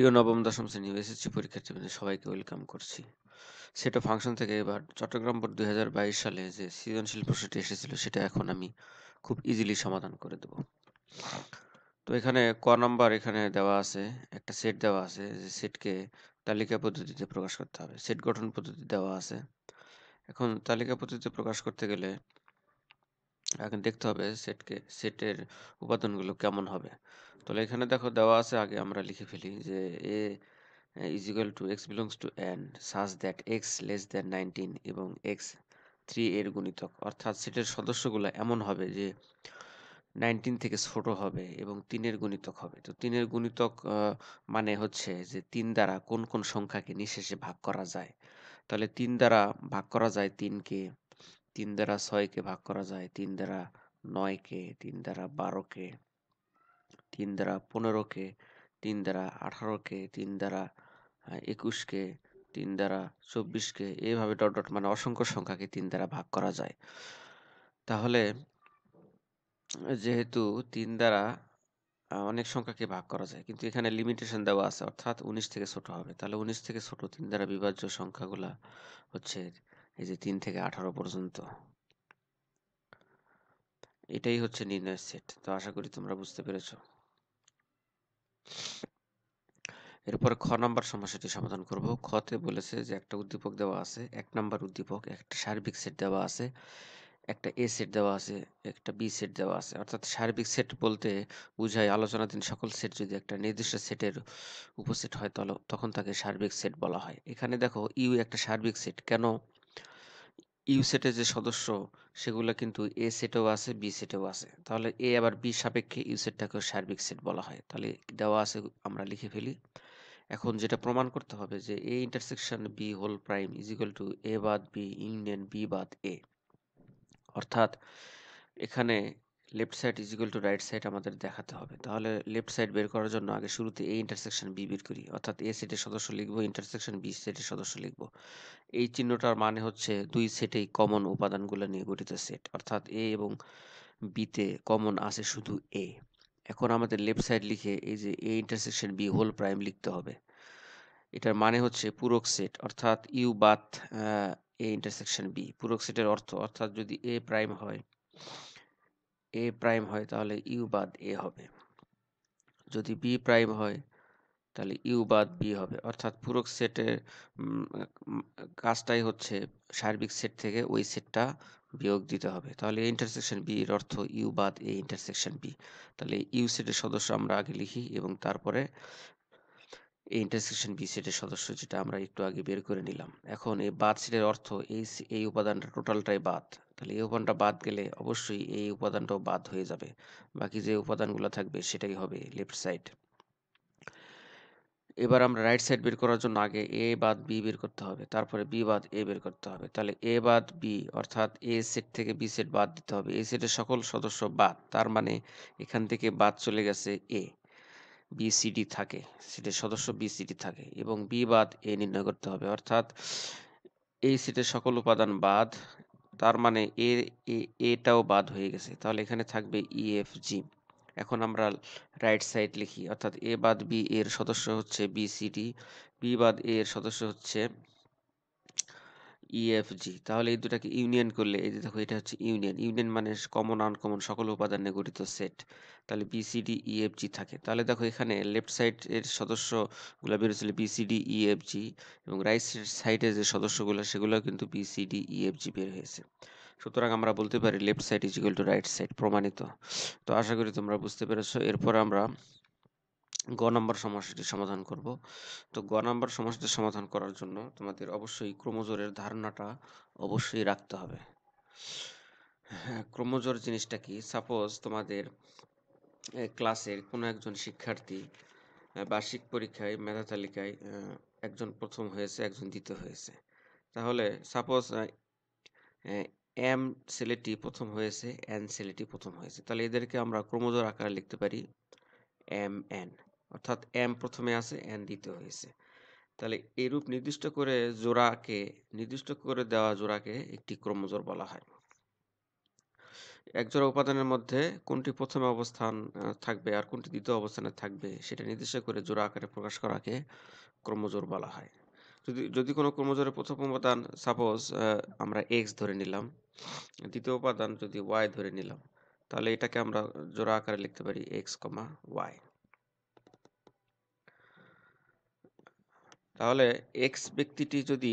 প্রিয় নবম দশম শ্রেণী এসএসসি পরীক্ষার্থীদের সবাইকে ওয়েলকাম করছি সেটা ফাংশন থেকে এবার চট্টগ্রাম বোর্ড দুই সালে যে সৃজনশীল প্রশ্নটি এসেছিল সেটা এখন আমি খুব ইজিলি সমাধান করে দেব তো এখানে ক নাম্বার এখানে দেওয়া আছে একটা সেট দেওয়া আছে যে সেটকে তালিকা পদ্ধতিতে প্রকাশ করতে হবে সেট গঠন পদ্ধতি দেওয়া আছে এখন তালিকা পদ্ধতিতে প্রকাশ করতে গেলে এখন দেখতে হবে সেটকে সেটের উপাদানগুলো কেমন হবে তাহলে এখানে দেখো দেওয়া আছে আগে আমরা লিখে ফেলি যে A is equal to x belongs to N such that x less than nineteen এবং এক্স থ্রি এর গুণিতক অর্থাৎ সেটের সদস্যগুলো এমন হবে যে নাইনটিন থেকে ছোট হবে এবং তিনের গুণিতক হবে তো তিনের গুণিতক মানে হচ্ছে যে তিন দ্বারা কোন কোন সংখ্যাকে নিঃশেষে ভাগ করা যায় তাহলে তিন দ্বারা ভাগ করা যায় তিনকে তিন দ্বারা ছয়কে ভাগ করা যায় তিন দ্বারা নয়কে তিন দ্বারা বারোকে তিন দ্বারা পনেরোকে তিন দ্বারা আঠারোকে তিন দ্বারা একুশকে তিন দ্বারা চব্বিশকে এইভাবে ডট ডট মানে অসংখ্য সংখ্যাকে তিন দ্বারা ভাগ করা যায় তাহলে যেহেতু তিন দ্বারা অনেক সংখ্যাকে ভাগ করা যায় কিন্তু এখানে লিমিটেশন দেওয়া আছে অর্থাৎ উনিশ থেকে ছোট হবে তাহলে উনিশ থেকে ছোট তিন দ্বারা বিভাজ্য সংখ্যাগুলা হচ্ছে এই যে তিন থেকে আঠারো পর্যন্ত এটাই হচ্ছে নির্ণয়ের সেট তো আশা করি তোমরা বুঝতে পেরেছো এরপর খ নম্বর সমস্যাটি সমাধান করব খতে বলেছে যে একটা উদ্দীপক দেওয়া আছে এক নম্বর উদ্দীপক একটা সার্বিক সেট দেওয়া আছে একটা এ সেট দেওয়া আছে একটা বি সেট দেওয়া আছে অর্থাৎ সার্বিক সেট বলতে বোঝায় আলোচনাধীন সকল সেট যদি একটা নির্দিষ্ট সেটের উপসেট হয় তাহলে তখন তাকে সার্বিক সেট বলা হয় এখানে দেখো ইউ একটা সার্বিক সেট কেন ইউ যে সদস্য সেগুলো কিন্তু এ সেটেও আছে বি সেটেও আছে তাহলে এ আবার বি সাপেক্ষে ইউ সার্বিক সেট বলা হয় তাহলে দেওয়া আছে আমরা লিখে ফেলি এখন যেটা প্রমাণ করতে হবে যে A intersection B whole prime is equal to A বাদ বি ইউনিয়ন বি বাদ এ অর্থাৎ এখানে left side is equal to right side আমাদের দেখাতে হবে তাহলে লেফট সাইড বের করার জন্য আগে শুরুতে এ ইন্টারসেকশন বি বের করি অর্থাৎ এ সেটের সদস্য লিখব ইন্টারসেকশন বি সেটের সদস্য লিখব এই চিহ্নটার মানে হচ্ছে দুই সেটেই কমন উপাদানগুলো নিয়ে গঠিত সেট অর্থাৎ এ এবং বিতে কমন আছে শুধু এ এখন আমাদের লেফট সাইড লিখে এই যে A intersection B whole prime লিখতে হবে এটার মানে হচ্ছে পুরক সেট অর্থাৎ ইউ বাথ এ ইন্টারসেকশন বি পুরক সেটের অর্থ অর্থাৎ যদি এ প্রাইম হয় এ প্রাইম হয় তাহলে ইউ বাদ এ হবে যদি বি প্রাইম হয় তাহলে ইউ বাদ বি হবে অর্থাৎ পুরো সেটের কাজটাই হচ্ছে সার্বিক সেট থেকে ওই সেটটা বিয়োগ দিতে হবে তাহলে ইন্টারসেকশন বি এর অর্থ ইউ বাদ এ ইন্টারসেকশন বি তাহলে ইউ সেটের সদস্য আমরা আগে লিখি এবং তারপরে এই ইন্টারসেকশন বি সেটের সদস্য যেটা আমরা একটু আগে বের করে নিলাম এখন এই বাদ সেটের অর্থ এই এই উপাদানটা টোটালটাই বাদ তাহলে এই উপাদানটা বাদ গেলে অবশ্যই এই উপাদানটাও বাদ হয়ে যাবে বাকি যে উপাদানগুলো থাকবে সেটাই হবে লেফট সাইড এবার আমরা রাইট সাইড বের করার জন্য আগে এ বাদ বি বের করতে হবে তারপরে বি বাদ এ বের করতে হবে তাহলে এ বাদ বি অর্থাৎ এ সেট থেকে বি সেট বাদ দিতে হবে এ সেটের সকল সদস্য বাদ তার মানে এখান থেকে বাদ চলে গেছে এ বিসিডি থাকে সিটের সদস্য বিসিডি থাকে এবং বি বাদ এ নির্ণয় করতে হবে অর্থাৎ এই সিটের সকল উপাদান বাদ তার মানে এ এটাও বাদ হয়ে গেছে তাহলে এখানে থাকবে ই এফ জি এখন আমরা রাইট সাইড লিখি অর্থাৎ এ বাদ বি এর সদস্য হচ্ছে বিসিডি বি বাদ এ এর সদস্য হচ্ছে ইএফজি e তাহলে এই দুটাকে ইউনিয়ন করলে এই যে দেখো এটা হচ্ছে ইউনিয়ন ইউনিয়ন মানে কমন আনকমন সকল উপাদান নিয়ে গঠিত সেট তাহলে বিসিডি ইএফজি e থাকে তাহলে দেখো এখানে লেফট সাইড এর সদস্যগুলো বেরোছিল বিসিডি ইএফজি e এবং রাইট সাইডে যে সদস্যগুলো সেগুলো কিন্তু বিসিডি ইএফজি বের হয়েছে সুতরাং আমরা বলতে পারি left side is equal to right side প্রমাণিত তো আশা করি তোমরা বুঝতে পেরেছো এরপর আমরা গ নম্বর সমস্যাটি সমাধান করব তো গ নম্বর সমস্যাটি সমাধান করার জন্য তোমাদের অবশ্যই ক্রোমোজোরের ধারণাটা অবশ্যই রাখতে হবে হ্যাঁ, ক্রোমোজোর জিনিসটা কি সাপোজ তোমাদের ক্লাসের কোনো একজন শিক্ষার্থী বার্ষিক পরীক্ষায় মেধা তালিকায় একজন প্রথম হয়েছে একজন দ্বিতীয় হয়েছে তাহলে সাপোজ এম ছেলেটি প্রথম হয়েছে এন ছেলেটি প্রথম হয়েছে তাহলে এদেরকে আমরা ক্রোমোজোর আকারে লিখতে পারি এম এন অর্থাৎ এম প্রথমে আছে এন দ্বিতীয় হয়েছে তাহলে এরূপ নির্দিষ্ট করে জোড়াকে নির্দিষ্ট করে দেওয়া জোড়াকে একটি ক্রমজোর বলা হয় একজোড়া উপাদানের মধ্যে কোনটি প্রথমে অবস্থান থাকবে আর কোনটি দ্বিতীয় অবস্থানে থাকবে সেটা নির্দিষ্ট করে জোড়া আকারে প্রকাশ করাকে ক্রমজোর বলা হয় যদি যদি কোনো ক্রমজোরের প্রথম উপাদান সাপোজ আমরা এক্স ধরে নিলাম দ্বিতীয় উপাদান যদি ওয়াই ধরে নিলাম তাহলে এটাকে আমরা জোড়া আকারে লিখতে পারি এক্স কমা ওয়াই তাহলে এক্স ব্যক্তিটি যদি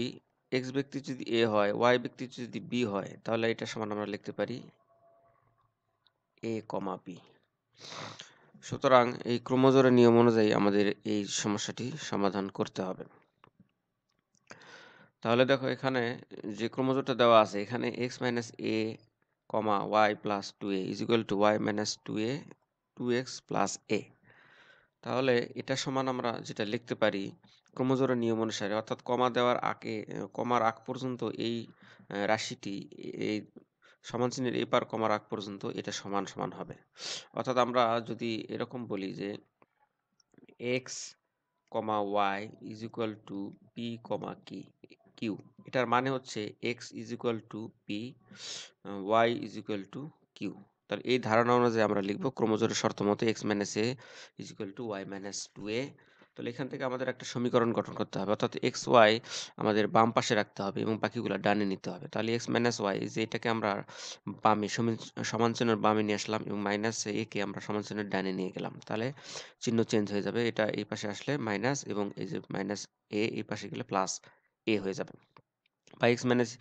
এক্স ব্যক্তি যদি এ হয় ওয়াই ব্যক্তি যদি বি হয় তাহলে এটা সমান আমরা লিখতে পারি এ কমা বি সুতরাং এই ক্রোমোজোরের নিয়ম অনুযায়ী আমাদের এই সমস্যাটি সমাধান করতে হবে তাহলে দেখো এখানে যে ক্রোমোজোরটা দেওয়া আছে এখানে x minus a comma y plus two a is equal to y minus two a two x plus a তাহলে এটা সমান আমরা যেটা লিখতে পারি ক্রোমোজোরের নিয়ম অনুসারে অর্থাৎ কমা দেওয়ার আগে কমার আগ পর্যন্ত এই রাশিটি এই সমান চিহ্নের এই পার কমার আগ পর্যন্ত এটা সমান সমান হবে অর্থাৎ আমরা যদি এরকম বলি যে x comma y is equal to p comma কি কিউ এটার মানে হচ্ছে x is equal to p y is equal to q তাহলে এই ধারণা অনুযায়ী আমরা লিখব ক্রোমোজোরের শর্ত মতো x minus a is equal to y minus two a তাহলে এখান থেকে আমাদের একটা সমীকরণ গঠন করতে হবে অর্থাৎ এক্স ওয়াই আমাদের বাম পাশে রাখতে হবে এবং বাকিগুলো ডানে নিতে হবে তাহলে এক্স মাইনাস ওয়াই যে এটাকে আমরা বামে সমান চিহ্নের বামে নিয়ে আসলাম এবং মাইনাস এ একে আমরা সমান চিহ্নের ডানে নিয়ে গেলাম তাহলে চিহ্ন চেঞ্জ হয়ে যাবে এটা এই পাশে আসলে মাইনাস এবং এই যে মাইনাস এ এই পাশে গেলে প্লাস এ হয়ে যাবে বা x minus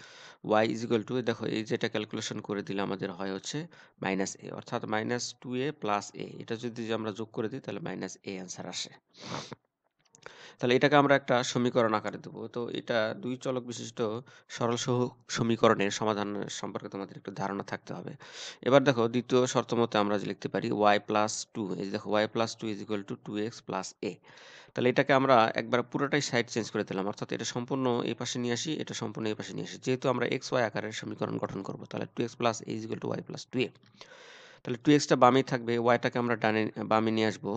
y is equal to দেখো এই যেটা ক্যালকুলেশন করে দিলে আমাদের হয় হচ্ছে মাইনাস এ অর্থাৎ minus two a plus a এটা যদি আমরা যোগ করে দিই তাহলে মাইনাস এ অ্যান্সার আসে তাহলে এটাকে আমরা একটা সমীকরণ আকারে দেবো তো এটা দুই চলক বিশিষ্ট সরল সমীকরণের সমাধান সম্পর্কে তোমাদের একটু ধারণা থাকতে হবে এবার দেখো দ্বিতীয় শর্ত মতে আমরা যে লিখতে পারি ওয়াই প্লাস টু এই দেখো y plus two is equal to two x plus a তাহলে এটাকে আমরা একবার পুরোটাই সাইড চেঞ্জ করে দিলাম অর্থাৎ এটা সম্পূর্ণ এই পাশে নিয়ে আসি এটা সম্পূর্ণ এই পাশে নিয়ে আসি যেহেতু আমরা এক্স ওয়াই আকারের সমীকরণ গঠন করবো তাহলে two x plus a is equal to y plus two a তাহলে টু এক্সটা বামেই থাকবে ওয়াইটাকে আমরা ডানে বামে নিয়ে আসবো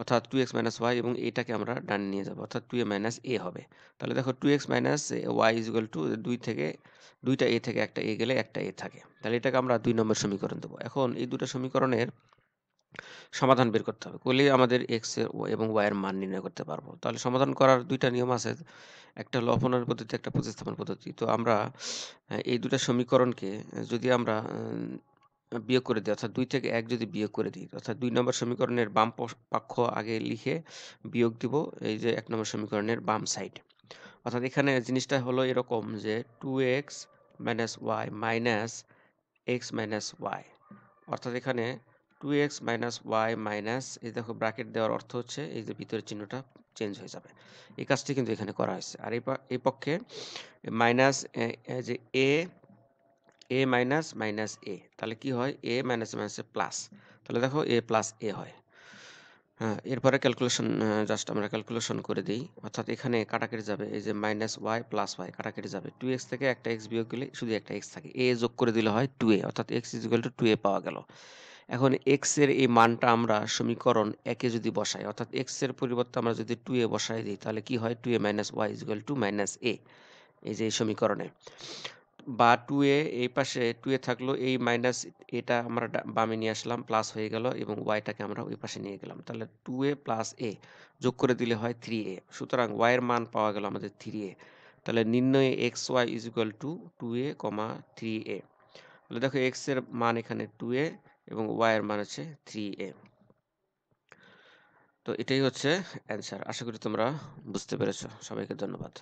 অর্থাৎ টু এক্স মাইনাস ওয়াই এবং এটাকে আমরা ডানে নিয়ে যাবো অর্থাৎ টু এ মাইনাস এ হবে তাহলে দেখো two x minus y equal to দুই থেকে দুইটা এ থেকে একটা এ গেলে একটা এ থাকে তাহলে এটাকে আমরা দুই নম্বর সমীকরণ দেবো এখন এই দুটো সমীকরণের সমাধান বের করতে হবে করলেই আমাদের এক্স এর এবং ওয়াই এর মান নির্ণয় করতে পারবো তাহলে সমাধান করার দুইটা নিয়ম আছে একটা হলো অপনয়ন পদ্ধতি একটা প্রতিস্থাপন পদ্ধতি তো আমরা এই দুটা সমীকরণকে যদি আমরা বিয়োগ করে দিই অর্থাৎ দুই থেকে এক যদি বিয়োগ করে দিই অর্থাৎ দুই নম্বর সমীকরণের বাম পক্ষ আগে লিখে বিয়োগ দিব এই যে এক নম্বর সমীকরণের বাম সাইড অর্থাৎ এখানে জিনিসটা হলো এরকম যে two x minus y minus x minus y অর্থাৎ এখানে two x minus y minus এই দেখো ব্র্যাকেট দেওয়ার অর্থ হচ্ছে এই যে ভিতরের চিহ্নটা চেঞ্জ হয়ে যাবে এই কাজটি কিন্তু এখানে করা হয়েছে আর এই পক্ষে মাইনাস যে এ এ মাইনাস মাইনাস এ তাহলে কি হয় a minus minus a plus তাহলে দেখো এ প্লাস এ হয় হ্যাঁ এরপরে ক্যালকুলেশন জাস্ট আমরা ক্যালকুলেশন করে দিই অর্থাৎ এখানে কাটাকেটে যাবে এই যে মাইনাস ওয়াই প্লাস ওয়াই কাটাকেটে যাবে টু এক্স থেকে একটা এক্স বিয়োগ গেলে শুধু একটা এক্স থাকে এ যোগ করে দিলে হয় টু এ অর্থাৎ x is to two a পাওয়া গেল এখন এক্সের এই মানটা আমরা সমীকরণ একে যদি বসাই অর্থাৎ এক্সের পরিবর্তে আমরা যদি টু এ বসাই দিই তাহলে কি হয় two a minus y is to minus a এই যে এই সমীকরণে বা টু এ এই পাশে টু এ থাকলো এই মাইনাস এটা আমরা বামে নিয়ে আসলাম প্লাস হয়ে গেল এবং ওয়াইটাকে আমরা ওই পাশে নিয়ে গেলাম তাহলে টু এ প্লাস এ যোগ করে দিলে হয় থ্রি এ সুতরাং ওয়াইয়ের মান পাওয়া গেল আমাদের থ্রি এ তাহলে নির্ণয়ে x y is equal to two a comma three a তাহলে দেখো এক্স এর মান এখানে টু এ এবং ওয়াইয়ের মান হচ্ছে থ্রি এ তো এটাই হচ্ছে অ্যান্সার আশা করি তোমরা বুঝতে পেরেছো সবাইকে ধন্যবাদ